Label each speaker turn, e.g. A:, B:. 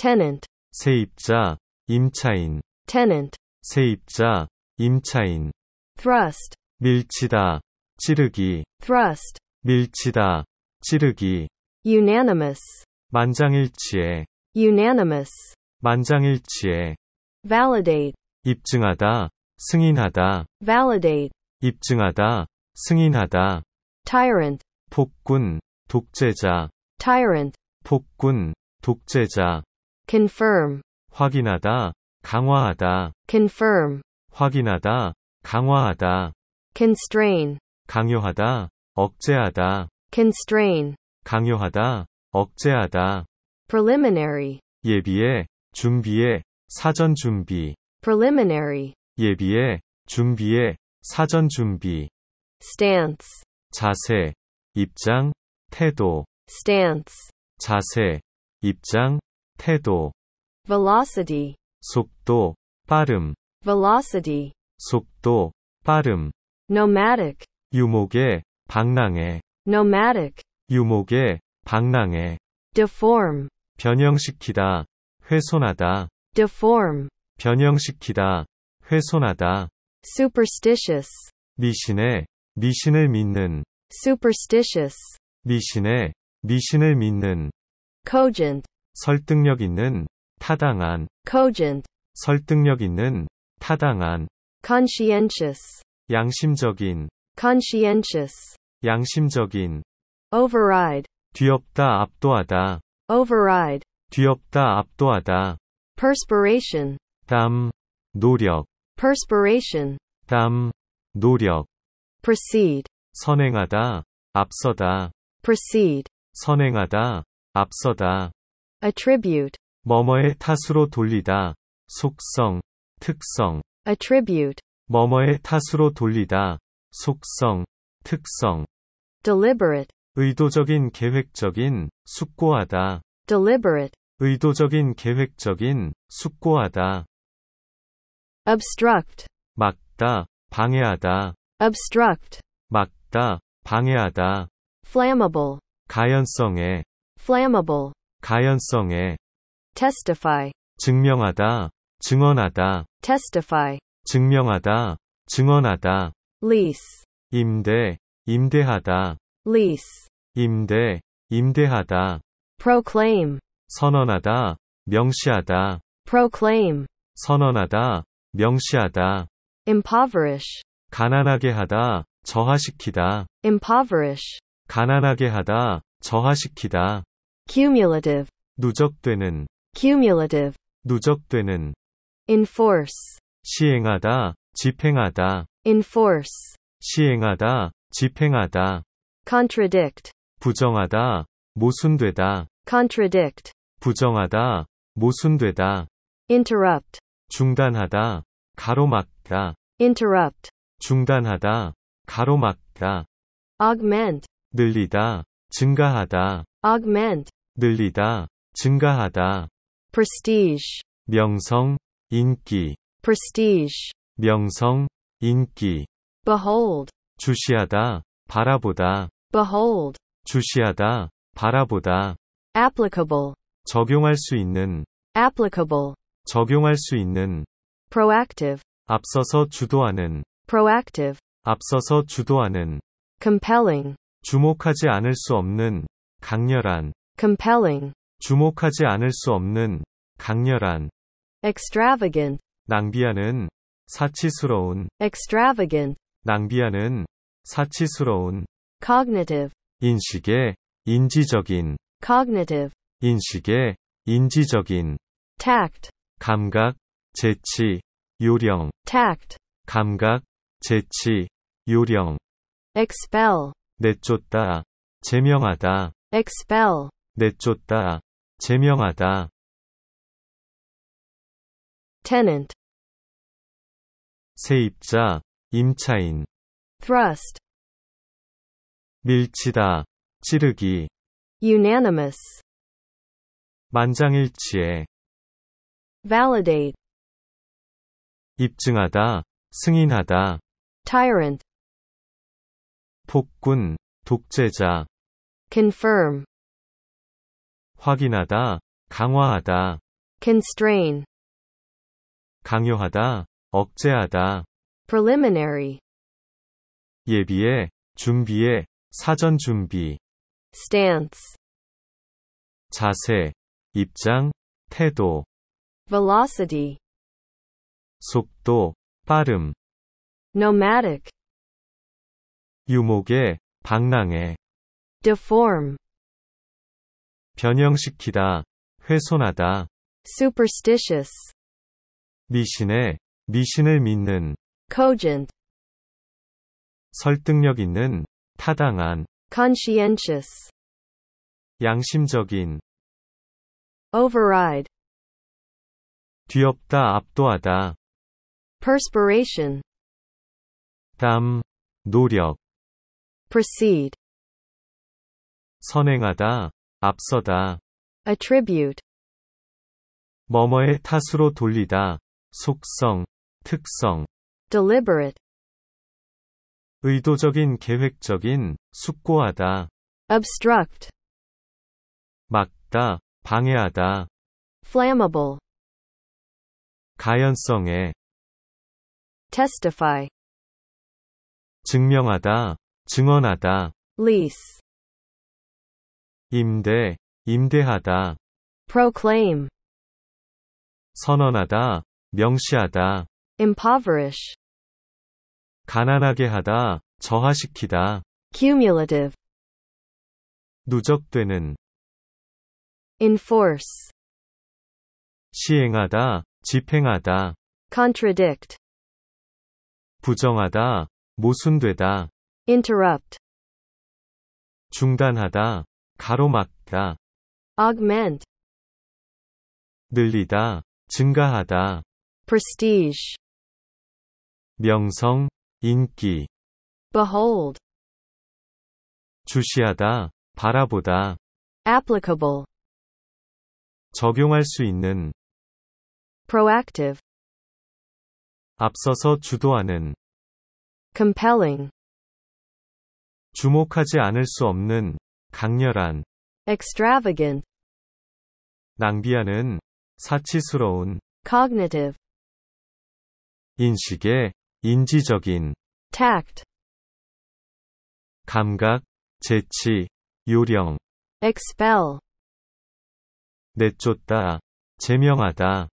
A: tenant 세입자 임차인 tenant 세입자 임차인
B: thrust
C: 밀치다 찌르기 thrust 밀치다 찌르기
B: unanimous
C: 만장일치에
B: unanimous
C: 만장일치에
B: validate
C: 입증하다 승인하다
B: validate
C: 입증하다 승인하다 tyrant 폭군 독재자 tyrant 폭군 독재자
B: confirm
C: 확인하다 강화하다
B: confirm
C: 확인하다 강화하다
B: constrain
C: 강요하다 억제하다
B: constrain
C: 강요하다 억제하다
B: preliminary
C: 예비에 준비에 사전 준비
B: preliminary
C: 예비에 준비에 사전 준비
B: stance
C: 자세 입장 태도
B: stance
C: 자세 입장 태도
B: velocity
C: 속도 빠름
B: velocity
C: 속도 빠름
B: nomadic
C: 유목의 방랑해
B: nomadic
C: 유목의 방랑해
B: deform
C: 변형시키다 훼손하다
B: deform
C: 변형시키다 훼손하다
B: superstitious
C: 미신에 미신을 믿는
B: superstitious
C: 미신에 미신을 믿는 cogent 설득력 있는 타당한 cogent 설득력 있는 타당한
B: conscientious
C: 양심적인
B: conscientious
C: 양심적인
B: override
C: 뒤엎다 압도하다
B: override
C: 뒤엎다 압도하다
B: perspiration
C: 땀 노력
B: perspiration
C: 땀 노력 proceed 선행하다 앞서다
B: proceed
C: 선행하다 앞서다
B: attribute
C: 뭐뭐의 탓으로 돌리다 속성 특성
B: attribute
C: 뭐뭐의 탓으로 돌리다 속성 특성
B: deliberate
C: 의도적인 계획적인 숙고하다
B: deliberate
C: 의도적인 계획적인 숙고하다
B: obstruct
C: 막다 방해하다
B: obstruct
C: 막다 방해하다
B: flammable
C: 가연성에
B: flammable
C: 가연성에
B: testify
C: 증명하다 증언하다
B: testify
C: 증명하다 증언하다 lease 임대 임대하다 lease 임대 임대하다
B: proclaim
C: 선언하다 명시하다
B: proclaim
C: 선언하다 명시하다
B: impoverish
C: 가난하게 하다 저하시키다
B: impoverish
C: 가난하게 하다 저하시키다
B: cumulative
C: 누적되는
B: cumulative
C: 누적되는
B: enforce
C: 시행하다 집행하다
B: enforce
C: 시행하다 집행하다
B: contradict
C: 부정하다 모순되다
B: contradict
C: 부정하다 모순되다
B: interrupt
C: 중단하다 가로막다
B: interrupt
C: 중단하다 가로막다
B: augment
C: 늘리다 증가하다
B: augment
C: 늘리다, 증가하다.
B: prestige,
C: 명성, 인기.
B: prestige,
C: 명성, 인기.
B: behold,
C: 주시하다, 바라보다.
B: behold,
C: 주시하다, 바라보다.
B: applicable,
C: 적용할 수 있는.
B: applicable,
C: 적용할 수 있는.
B: proactive,
C: 앞서서 주도하는.
B: proactive,
C: 앞서서 주도하는.
B: compelling,
C: 주목하지 않을 수 없는. 강렬한.
B: compelling,
C: 주목하지 않을 수 없는, 강렬한,
B: extravagant,
C: 낭비하는, 사치스러운,
B: extravagant,
C: 낭비하는, 사치스러운,
B: cognitive,
C: 인식의, 인지적인,
B: cognitive,
C: 인식의, 인지적인, tact, 감각, 재치, 요령, tact, 감각, 재치, 요령,
B: expel,
C: 내쫓다, 제명하다,
B: expel,
A: 내쫓다, 제명하다. tenant 세입자, 임차인. thrust 밀치다, 찌르기.
B: unanimous
A: 만장일치에.
B: validate
A: 입증하다, 승인하다. tyrant 폭군, 독재자.
B: confirm
A: 확인하다, 강화하다.
B: constrain,
A: 강요하다, 억제하다.
B: preliminary,
A: 예비해, 준비해, 사전 준비.
B: stance,
A: 자세, 입장, 태도,
B: velocity,
A: 속도, 빠름.
B: nomadic,
A: 유목에, 방랑에.
B: deform,
A: 변형시키다, 훼손하다.
B: superstitious
C: 미신에 미신을 믿는
B: cogent
A: 설득력 있는 타당한
B: conscientious
A: 양심적인
B: override
A: 뒤엎다 압도하다
B: perspiration
A: 땀 노력
B: proceed
A: 선행하다 앞서다.
B: attribute
A: 뭐뭐의 탓으로 돌리다. 속성, 특성.
B: deliberate
C: 의도적인 계획적인, 숙고하다.
B: obstruct
A: 막다, 방해하다.
B: flammable
A: 가연성에
B: testify
A: 증명하다, 증언하다.
B: lease
A: 임대, 임대하다.
B: proclaim
A: 선언하다, 명시하다.
B: impoverish
A: 가난하게 하다, 저하시키다.
B: cumulative
A: 누적되는
B: enforce
A: 시행하다, 집행하다.
B: contradict
A: 부정하다, 모순되다.
B: interrupt
A: 중단하다, 가로막다
B: augment
A: 늘리다 증가하다
B: prestige
A: 명성 인기
B: behold
A: 주시하다 바라보다
B: applicable
A: 적용할 수 있는
B: proactive
A: 앞서서 주도하는
B: compelling
A: 주목하지 않을 수 없는 강렬한
B: extravagant
A: 낭비하는 사치스러운
B: cognitive
A: 인식의 인지적인 tact 감각 재치 요령
B: expel
A: 내쫓다 제명하다